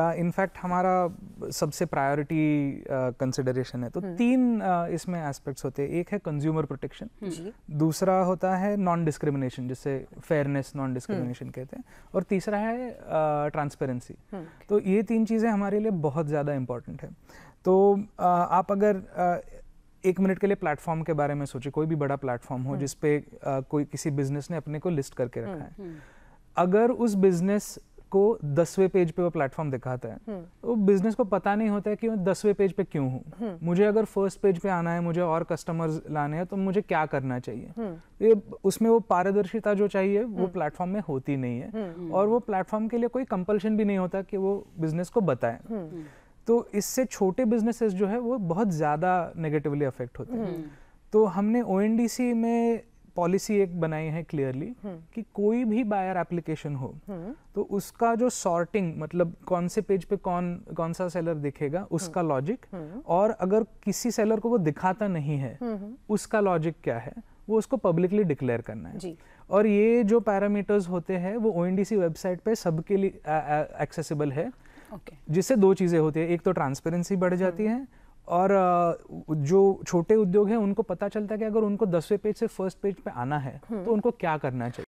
In fact uh, हमारा सबसे priority consideration uh, है तो हम्म। तीन uh, इसमें एस्पेक्ट्स होते हैं एक है कंज्यूमर हम्म। प्रोटेक्शन दूसरा होता है नॉन डिस्क्रिमिनेशन जिसे फेयरनेस नॉन डिस्क्रिमिनेशन कहते हैं और तीसरा है ट्रांसपेरेंसी uh, हम्म। तो ये तीन चीज़ें हमारे लिए बहुत ज़्यादा इम्पॉर्टेंट है तो uh, आप अगर uh, एक मिनट के लिए प्लेटफॉर्म के बारे में सोचे कोई भी बड़ा प्लेटफॉर्म हो जिसपे कोई किसी बिजनेस ने अपने को लिस्ट करके रखा है अगर उस बिजनेस को दसवें पेज पे वो प्लेटफॉर्म दिखाता है तो हम्म। बिजनेस को पता नहीं होता है कि मैं दसवें पेज पे क्यों हूँ हम्म। मुझे अगर फर्स्ट पेज पे आना है मुझे और कस्टमर्स लाने हैं तो मुझे क्या करना चाहिए हम्म। ये उसमें वो पारदर्शिता जो चाहिए वो प्लेटफॉर्म में होती नहीं है और वो प्लेटफॉर्म के लिए कोई कंपल्शन भी नहीं होता कि वो बिजनेस को बताए तो इससे छोटे बिजनेसेस जो है वो बहुत ज़्यादा नेगेटिवली अफेक्ट होते हैं तो हमने ओ में पॉलिसी एक बनाई है क्लियरली हम्म। कि कोई भी बायर एप्लीकेशन हो हम्म। तो उसका जो सॉर्टिंग मतलब कौन से पेज पे कौन कौन सा सेलर दिखेगा हम्म। उसका लॉजिक और अगर किसी सेलर को वो दिखाता नहीं है उसका लॉजिक क्या है वो उसको पब्लिकली डिक्लेयर करना है जी. और ये जो पैरामीटर्स होते हैं वो ओ वेबसाइट पे सबके लिए एक्सेसिबल है okay. जिससे दो चीज़ें होती है एक तो ट्रांसपेरेंसी बढ़ जाती है और जो छोटे उद्योग हैं उनको पता चलता है कि अगर उनको दसवें पेज से फर्स्ट पेज पे आना है हम्म। तो उनको क्या करना चाहिए